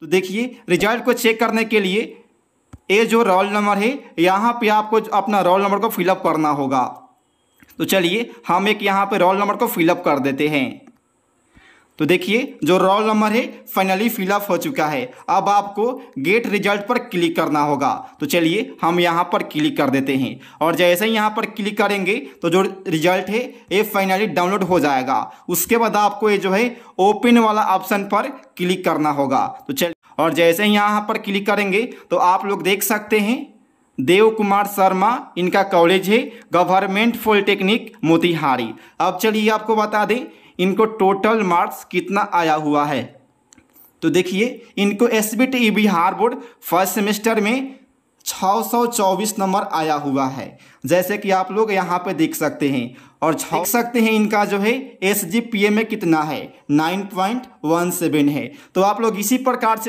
तो देखिए रिजल्ट को चेक करने के लिए ये जो रोल नंबर है यहाँ पे आपको अपना रोल नंबर को फिलअप करना होगा तो चलिए हम एक यहाँ पे रोल नंबर को फिलअप कर देते हैं तो देखिए जो रोल नंबर है फाइनली फिलअप हो चुका है अब आपको गेट रिजल्ट पर क्लिक करना होगा तो चलिए हम यहाँ पर क्लिक कर देते हैं और जैसे ही यहाँ पर क्लिक करेंगे तो जो रिजल्ट है ये फाइनली डाउनलोड हो जाएगा उसके बाद आपको ये जो है ओपन वाला ऑप्शन पर क्लिक करना होगा तो चल और जैसे ही यहाँ पर क्लिक करेंगे तो आप लोग देख सकते हैं देव कुमार शर्मा इनका कॉलेज है गवर्नमेंट पॉलिटेक्निक मोतिहारी अब चलिए आपको बता दें इनको टोटल मार्क्स कितना आया हुआ है तो देखिए इनको S B Bihar board first semester में 624 नंबर आया हुआ है जैसे कि आप लोग यहाँ पे देख सकते हैं और देख सकते हैं इनका जो है एस में कितना है 9.17 है तो आप लोग इसी प्रकार से